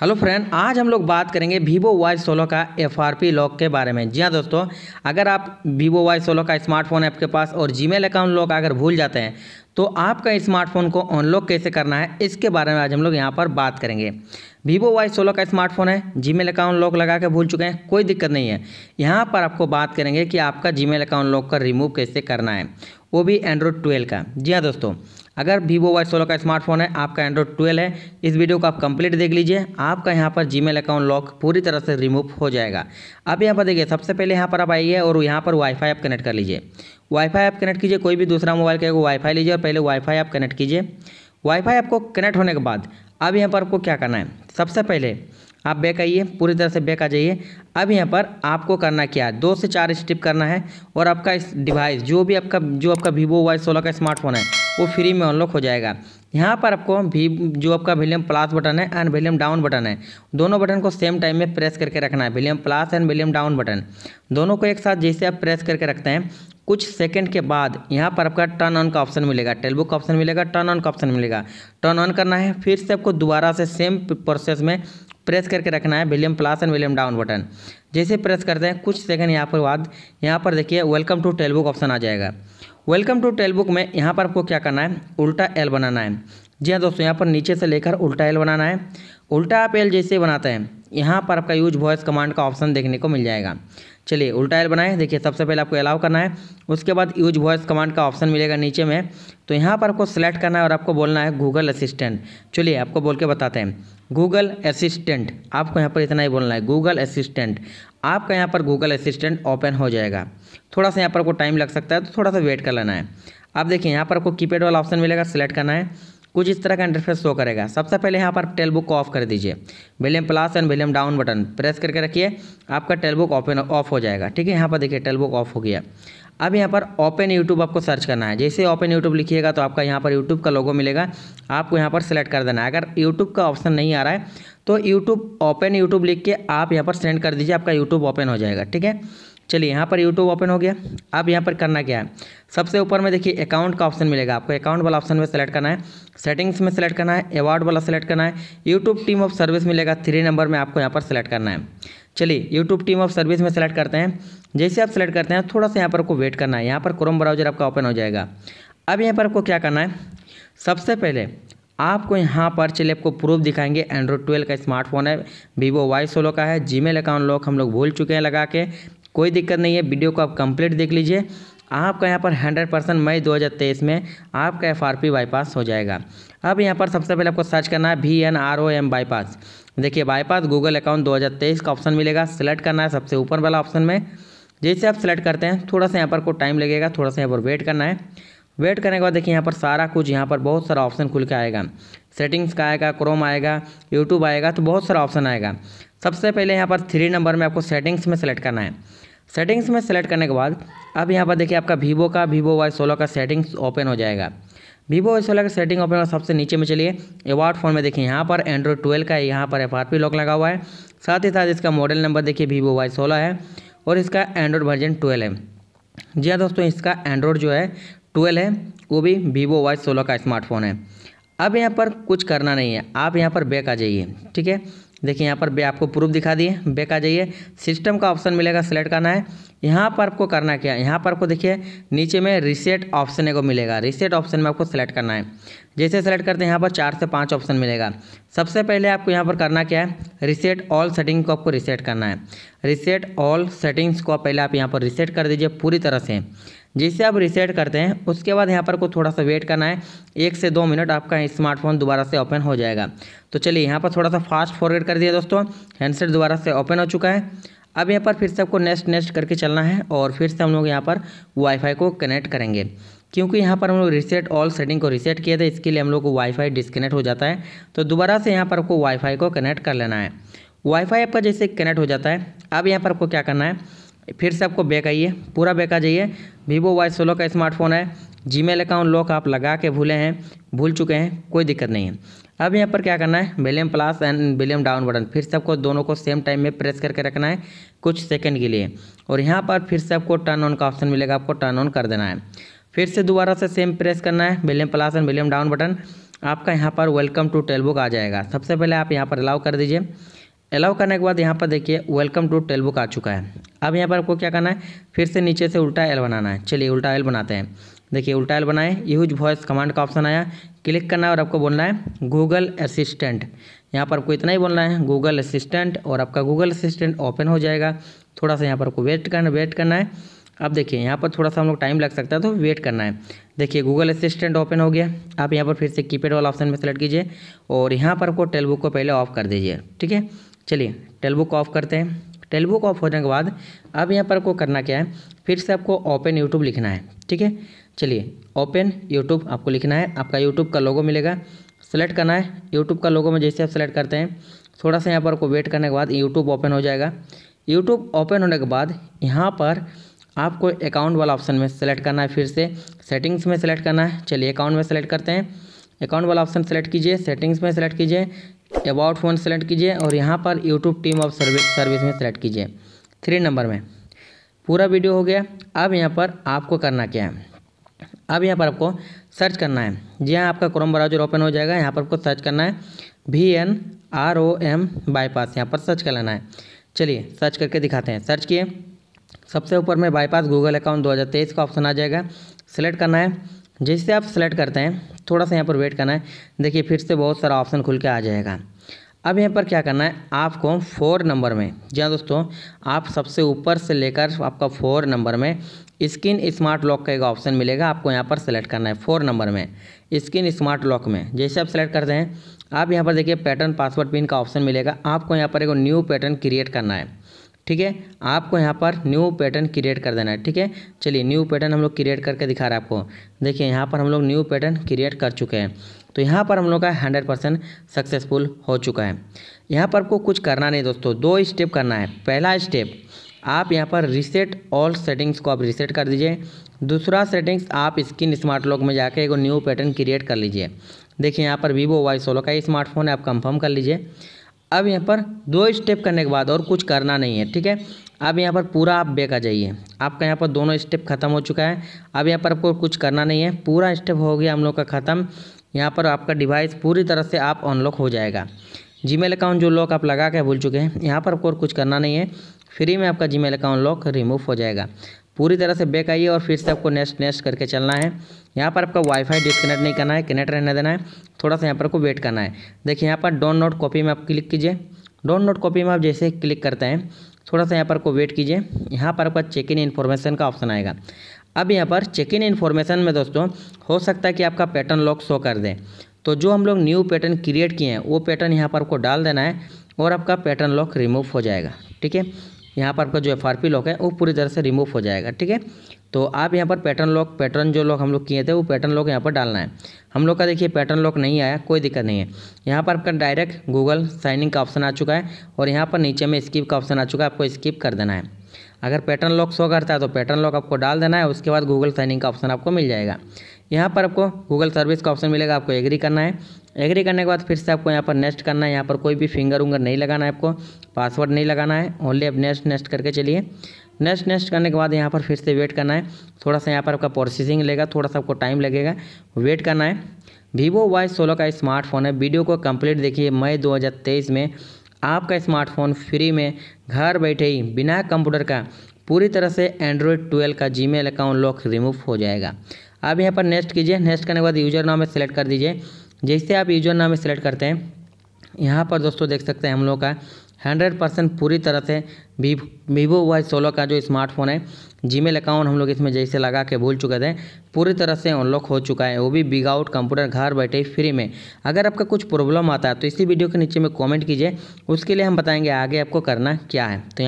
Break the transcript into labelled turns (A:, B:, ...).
A: hello friend आज हम लोग बात करेंगे वीवो वाई सोलो का एफ आर पी लॉक के बारे में जी हाँ दोस्तों अगर आप वीवो वाई सोलो का स्मार्टफोन है आपके पास और जीमेल अकाउंट लॉक अगर भूल जाते हैं तो आपका स्मार्टफोन को अनलॉक कैसे करना है इसके बारे में आज हम लोग यहाँ पर बात करेंगे वीवो वाई सोलो का स्मार्टफोन है मेल अकाउंट लॉक लगा के भूल चुके हैं कोई दिक्कत नहीं है यहाँ पर आपको बात करेंगे कि आपका मेल अकाउंट लॉक का रिमूव कैसे करना है वो भी एंड्रॉयड ट्वेल्व का जी हाँ दोस्तों अगर वीवो वाई सोलह का स्मार्टफोन है आपका एंड्रॉइड ट्वेल्व है इस वीडियो को आप कंप्लीट देख लीजिए आपका यहाँ पर जी अकाउंट लॉक पूरी तरह से रिमूव हो जाएगा अब यहाँ पर देखिए सबसे पहले यहाँ पर आप आइए और यहाँ पर वाईफाई आप कनेक्ट कर लीजिए वाईफाई आप कनेक्ट कीजिए कोई भी दूसरा मोबाइल का वाईफाई लीजिए और पहले वाईफाई आप कनेक्ट कीजिए वाईफाई आपको कनेक्ट होने के बाद अब यहाँ पर आपको क्या करना है सबसे पहले आप बैक आइए पूरी तरह से बैक आ जाइए अब यहाँ पर आपको करना क्या है दो से चार स्टेप करना है और आपका इस डिवाइस जो भी आपका जो आपका वीवो वाई सोलह का स्मार्टफोन है वो फ्री में अनलॉक हो जाएगा यहाँ पर आपको भी जो आपका वैल्यूम प्लस बटन है एंड विलियम डाउन बटन है दोनों बटन को सेम टाइम में प्रेस करके रखना है volume plus and volume down button दोनों को एक साथ जैसे आप प्रेस करके रखते हैं कुछ सेकंड के बाद यहाँ पर आपका टर्न ऑन का ऑप्शन मिलेगा टेलबुक का ऑप्शन मिलेगा टर्न ऑन का ऑप्शन मिलेगा टर्न ऑन करना है फिर से आपको दोबारा से सेम प्रोसेस में प्रेस करके रखना है volume plus and volume down button जैसे प्रेस करते हैं कुछ सेकंड यहाँ पर बाद यहाँ पर देखिए वेलकम टू टेलबुक ऑप्शन आ जाएगा वेलकम टू टेलबुक में यहाँ पर आपको क्या करना है उल्टा एल बनाना है जी हाँ दोस्तों यहाँ पर नीचे से लेकर उल्टा एल बनाना है उल्टा आप एल जैसे बनाते हैं यहाँ पर आपका यूज वॉइस कमांड का ऑप्शन देखने को मिल जाएगा चलिए उल्टा एल बनाए देखिए सबसे पहले आपको अलाउ करना है उसके बाद यूज वॉइस कमांड का ऑप्शन मिलेगा नीचे में तो यहाँ पर आपको सेलेक्ट करना है और आपको बोलना है गूगल असिस्टेंट चलिए आपको बोल के बताते हैं गूगल असिस्टेंट आपको यहाँ पर इतना ही बोलना है गूगल असिस्टेंट आपका यहाँ पर गूगल असिस्टेंट ओपन हो जाएगा थोड़ा सा यहाँ पर आपको टाइम लग सकता है तो थोड़ा सा वेट कर लेना है आप देखिए यहाँ पर आपको कीपैड वाला ऑप्शन मिलेगा सेलेक्ट करना है कुछ इस तरह का इंटरफेस शो करेगा सबसे पहले यहाँ पर टेलबुक को ऑफ कर दीजिए volume plus and volume down button press करके रखिए आपका टेलबुक ओपन ऑफ हो जाएगा ठीक है यहाँ पर देखिए टेलबुक ऑफ हो गया अब यहाँ पर ओपन यूट्यूब आपको सर्च करना है जैसे ओपन यूट्यूब लिखिएगा तो आपका यहाँ पर यूट्यूब का लोगो मिलेगा आपको यहाँ पर सेलेक्ट कर देना है अगर यूट्यूब का ऑप्शन नहीं आ रहा है तो यूट्यूब ओपन यूट्यूब लिख के आप यहाँ पर सेंड कर दीजिए आपका यूट्यूब ओपन हो जाएगा ठीक है चलिए यहाँ पर यूट्यूब ओपन हो गया अब यहाँ पर करना क्या है सबसे ऊपर में देखिए अकाउंट का ऑप्शन मिलेगा आपको अकाउंट वाला ऑप्शन में सेलेक्ट करना है सेटिंग्स में सेलेक्ट करना है अवार्ड वाला सेलेक्ट करना है यूट्यूब टीम ऑफ सर्विस मिलेगा थ्री नंबर में आपको यहाँ पर सेलेक्ट करना है चलिए यूट्यूब टीम ऑफ सर्विस में सेलेक्ट करते हैं जैसे आप सेलेक्ट करते हैं थोड़ा सा यहाँ पर आपको वेट करना है यहाँ पर क्रोम ब्राउजर आपका ओपन हो जाएगा अब यहाँ पर आपको क्या करना है सबसे पहले आपको यहाँ पर चलिए आपको प्रूफ दिखाएंगे एंड्रॉयड ट्वेल्व का स्मार्टफोन है वीवो वाई सोलो का है जीमेल अकाउंट लॉक हम लोग भूल चुके हैं लगा के कोई दिक्कत नहीं है वीडियो को आप कंप्लीट देख लीजिए आपका यहाँ पर हंड्रेड परसेंट मई दो हज़ार तेईस में आपका एफ आर पी बाईपास हो जाएगा अब यहाँ पर सबसे पहले आपको सर्च करना है V N R O M bypass देखिए बाईपास गूगल अकाउंट 2023 का ऑप्शन मिलेगा सेलेक्ट करना है सबसे ऊपर वाला ऑप्शन में जैसे आप सेलेक्ट करते हैं थोड़ा सा यहाँ पर को टाइम लगेगा थोड़ा सा यहाँ पर वेट करना है वेट करने के बाद देखिए यहाँ पर सारा कुछ यहाँ पर बहुत सारा ऑप्शन खुल के आएगा सेटिंग्स का आएगा क्रोम आएगा यूट्यूब आएगा तो बहुत सारा ऑप्शन आएगा सबसे पहले यहाँ पर थ्री नंबर में आपको सेटिंग्स में सेलेक्ट करना है सेटिंग्स में सेलेक्ट करने के बाद अब यहाँ पर देखिए आपका वीवो का वीवो वाई सोलह का सेटिंग्स ओपन हो जाएगा वीवो वाई सोलह का सेटिंग ओपन होगा सबसे नीचे में चलिए एवार्ड फोन में देखिए यहाँ पर एंड्रॉयड ट्वेल्व का यहाँ पर एफ आर लॉक लगा हुआ है साथ ही साथ इसका मॉडल नंबर देखिए वीवो वाई सोलह है और इसका एंड्रॉयड वर्जन ट्वेल्व है जी हाँ दोस्तों इसका एंड्रॉयड जो है ट्वेल्व है वो भी वीवो वाई सोलह का स्मार्टफोन है अब यहाँ पर कुछ करना नहीं है आप यहाँ पर बैक आ जाइए ठीक है देखिए यहाँ पर बे आपको प्रूफ दिखा दिए बैक आ जाइए सिस्टम का ऑप्शन मिलेगा सेलेक्ट करना है यहाँ पर आपको करना क्या है यहाँ पर आपको देखिए नीचे में रिसेट ऑप्शन को मिलेगा रिसेट ऑप्शन में आपको सेलेक्ट करना है जैसे सेलेक्ट करते हैं यहाँ पर चार से पाँच ऑप्शन मिलेगा सबसे पहले आपको यहाँ पर करना क्या है रिसेट ऑल सेटिंग को आपको रिसेट करना है रिसेट ऑल सेटिंग्स को पहले आप यहाँ पर रिसेट कर दीजिए पूरी तरह से जिसे आप रिसेट करते हैं उसके बाद यहाँ पर को थोड़ा सा वेट करना है एक से दो मिनट आपका स्मार्टफोन दोबारा से ओपन हो जाएगा तो चलिए यहाँ पर थोड़ा सा फास्ट फॉरवर्ड कर दिया दोस्तों हैंडसेट दोबारा से ओपन हो चुका है अब यहाँ पर फिर से आपको नेक्स्ट नेक्स्ट करके चलना है और फिर से हम लोग यहाँ पर वाईफाई को कनेक्ट करेंगे क्योंकि यहाँ पर हम लोग रिसेट ऑल सेटिंग को रिसेट किया था इसके लिए हम लोग को वाईफाई डिसकनेक्ट हो जाता है तो दोबारा से यहाँ पर आपको वाईफाई को कनेक्ट कर लेना है वाईफाई आपका जैसे कनेक्ट हो जाता है अब यहाँ पर आपको क्या करना है फिर से आपको बैक आइए पूरा बैक आ जाइए वीवो वाई सोलो का स्मार्टफोन है जीमेल अकाउंट लॉक आप लगा के भूले हैं भूल चुके हैं कोई दिक्कत नहीं है अब यहाँ पर क्या करना है volume plus and volume down button फिर से आपको दोनों को सेम टाइम में प्रेस करके रखना है कुछ सेकंड के लिए और यहाँ पर फिर से आपको टर्न ऑन का ऑप्शन मिलेगा आपको टर्न ऑन कर देना है फिर से दोबारा से सेम प्रेस करना है volume plus and volume down button आपका यहाँ पर वेलकम टू टेलबुक आ जाएगा सबसे पहले आप यहाँ पर अलाउ कर दीजिए अलाउ करने के बाद यहाँ पर देखिए वेलकम टू टेलबुक आ चुका है अब यहाँ पर आपको क्या करना है फिर से नीचे से उल्टा एल बनाना है चलिए उल्टा एल बनाते हैं देखिए उल्टा एल बनाए यूज वॉइस कमांड का ऑप्शन आया क्लिक करना है और आपको बोलना है गूगल असिस्टेंट यहाँ पर आपको इतना ही बोलना है गूगल असिस्टेंट और आपका गूगल असिस्टेंट ओपन हो जाएगा थोड़ा सा यहाँ पर आपको वेट करना वेट करना है अब देखिए यहाँ पर थोड़ा सा हम लोग टाइम लग सकता है तो वेट करना है देखिए गूगल असिस्टेंट ओपन हो गया आप यहाँ पर फिर से कीपैड वाला ऑप्शन में सेलेक्ट कीजिए और यहाँ पर आपको टेलबुक को पहले ऑफ कर दीजिए ठीक है चलिए टेलबुक ऑफ करते हैं टेलबुक ऑफ होने के बाद अब यहाँ पर आपको करना क्या है फिर से आपको ओपन यूट्यूब लिखना है ठीक है चलिए ओपन यूट्यूब आपको लिखना है आपका यूट्यूब का लोगो मिलेगा सेलेक्ट करना है यूट्यूब का लोगो में जैसे आप सेलेक्ट करते हैं थोड़ा सा यहाँ पर आपको वेट करने के बाद यूट्यूब ओपन हो जाएगा यूट्यूब ओपन होने के बाद यहाँ पर आपको अकाउंट वाला ऑप्शन में सेलेक्ट करना है फिर से सेटिंग्स में सेलेक्ट करना है चलिए अकाउंट में सेलेक्ट करते हैं अकाउंट वाला ऑप्शन सेलेक्ट कीजिए सेटिंग्स में सेलेक्ट कीजिए अबाउट फोन सेलेक्ट कीजिए और यहाँ पर YouTube terms of service service में सेलेक्ट कीजिए थ्री नंबर में पूरा वीडियो हो गया अब यहाँ पर आपको करना क्या है अब यहाँ पर आपको सर्च करना है जी हाँ आपका क्रोम ब्राउजर ओपन हो जाएगा यहाँ पर आपको सर्च करना है V N R O M bypass यहाँ पर सर्च कर लेना है चलिए सर्च करके दिखाते हैं सर्च किए सबसे ऊपर में बाईपास गूगल अकाउंट 2023 का ऑप्शन आ जाएगा सेलेक्ट करना है जैसे आप सेलेक्ट करते हैं थोड़ा सा यहाँ पर वेट करना है देखिए फिर से बहुत सारा ऑप्शन खुल के आ जाएगा अब यहाँ पर क्या करना है आपको फोर नंबर में जी हाँ दोस्तों आप सबसे ऊपर से लेकर आपका फोर नंबर में स्किन स्मार्ट लॉक का एक ऑप्शन मिलेगा आपको यहाँ पर सेलेक्ट करना है फोर नंबर में स्किन स्मार्ट लॉक में जैसे आप सेलेक्ट करते हैं आप यहाँ पर देखिए पैटर्न पासवर्ड पिन का ऑप्शन मिलेगा आपको यहाँ पर एक न्यू पैटर्न क्रिएट करना है ठीक है आपको यहाँ पर न्यू पैटर्न क्रिएट कर देना है ठीक है चलिए न्यू पैटर्न हम लोग क्रिएट करके दिखा रहे हैं आपको देखिए यहाँ पर हम लोग न्यू पैटर्न क्रिएट कर चुके हैं तो यहाँ पर हम लोग का हंड्रेड परसेंट सक्सेसफुल हो चुका है यहाँ पर आपको कुछ करना नहीं दोस्तों दो स्टेप करना है पहला स्टेप आप यहाँ पर रिसेट ऑल सेटिंग्स को आप रिसेट कर दीजिए दूसरा सेटिंग्स आप स्किन स्मार्ट लॉक में जाकर एक न्यू पैटर्न क्रिएट कर लीजिए देखिए यहाँ पर वीवो वाई सोलो का स्मार्टफोन है आप कंफर्म कर लीजिए अब यहाँ पर दो स्टेप करने के बाद और कुछ करना नहीं है ठीक है अब यहाँ पर पूरा आप बेक आ जाइए आपका यहाँ पर दोनों स्टेप खत्म हो चुका है अब यहाँ पर आपको कुछ करना नहीं है पूरा स्टेप हो गया हम लोग का ख़त्म यहाँ पर आपका डिवाइस पूरी तरह से आप अनलॉक हो जाएगा जीमेल अकाउंट जो लॉक आप लगा के भूल चुके हैं यहाँ पर आपको कुछ करना नहीं है फ्री में आपका जीमेल अकाउंट लॉक रिमूव हो जाएगा पूरी तरह से बैक आइए और फिर से आपको नेक्स्ट नेक्स्ट करके चलना है यहाँ पर आपका वाईफाई डिस्कनेक्ट नहीं करना है कनेक्ट रहने देना है थोड़ा सा यहाँ पर आपको वेट करना है देखिए यहाँ पर डोंट नोट कॉपी में आप क्लिक कीजिए डोंट नोट कॉपी में आप जैसे क्लिक करते हैं थोड़ा सा यहाँ पर को वेट कीजिए यहाँ पर आपका चेक इन इन्फॉर्मेशन का ऑप्शन आएगा अब यहाँ पर चेक इन इन्फॉर्मेशन में दोस्तों हो सकता है कि आपका पैटर्न लॉक शो कर दें तो जो हम लोग न्यू पैटर्न क्रिएट किए हैं वो पैटर्न यहाँ पर आपको डाल देना है और आपका पैटर्न लॉक रिमूव हो जाएगा ठीक है यहाँ पर आपका जो एफ आर पी लॉक है वो पूरी तरह से रिमूव हो जाएगा ठीक है तो आप यहाँ पर पैटर्न लॉक पैटर्न जो लॉक हम लोग किए थे वो पैटर्न लॉक यहाँ पर डालना है हम लोग का देखिए पैटर्न लॉक नहीं आया कोई दिक्कत नहीं है यहाँ पर आपका डायरेक्ट गूगल साइनिंग का ऑप्शन आ चुका है और यहाँ पर नीचे में स्किप का ऑप्शन आ चुका है आपको स्किप कर देना है अगर पैटर्न लॉक शो करता है तो पैटर्न लॉक आपको डाल देना है उसके बाद गूगल साइनिंग का ऑप्शन आपको मिल जाएगा यहाँ पर आपको गूगल सर्विस का ऑप्शन मिलेगा आपको एग्री करना है एग्री करने के बाद फिर से आपको यहाँ पर नेक्स्ट करना है यहाँ पर कोई भी फिंगर उंगर नहीं लगाना है आपको पासवर्ड नहीं लगाना है ओनली अब नेक्स्ट नेक्स्ट करके चलिए नेक्स्ट नेक्स्ट करने के बाद यहाँ पर फिर से वेट करना है थोड़ा सा यहाँ पर आपका प्रोसेसिंग लेगा थोड़ा सा आपको टाइम लगेगा वेट करना है वीवो वाई सोलो का स्मार्टफोन है वीडियो को कम्प्लीट देखिए मई दो में आपका स्मार्टफोन फ्री में घर बैठे ही बिना कंप्यूटर का पूरी तरह से एंड्रॉयड ट्वेल्व का जी अकाउंट लॉक रिमूव हो जाएगा अब यहाँ पर नेक्स्ट कीजिए नेक्स्ट करने के बाद यूजर नाम में सेलेक्ट कर दीजिए जैसे आप यूजर नाम में सेलेक्ट करते हैं यहाँ पर दोस्तों देख सकते हैं हम लोग का हंड्रेड परसेंट पूरी तरह से वीवो वाई सोलह का जो स्मार्टफोन है जीमेल अकाउंट हम लोग इसमें जैसे लगा के भूल चुके थे पूरी तरह से अनलॉक हो चुका है वो भी बिग आउट कंप्यूटर घर बैठे फ्री में अगर आपका कुछ प्रॉब्लम आता है तो इसी वीडियो के नीचे में कमेंट कीजिए उसके लिए हम बताएंगे आगे आपको करना क्या है तो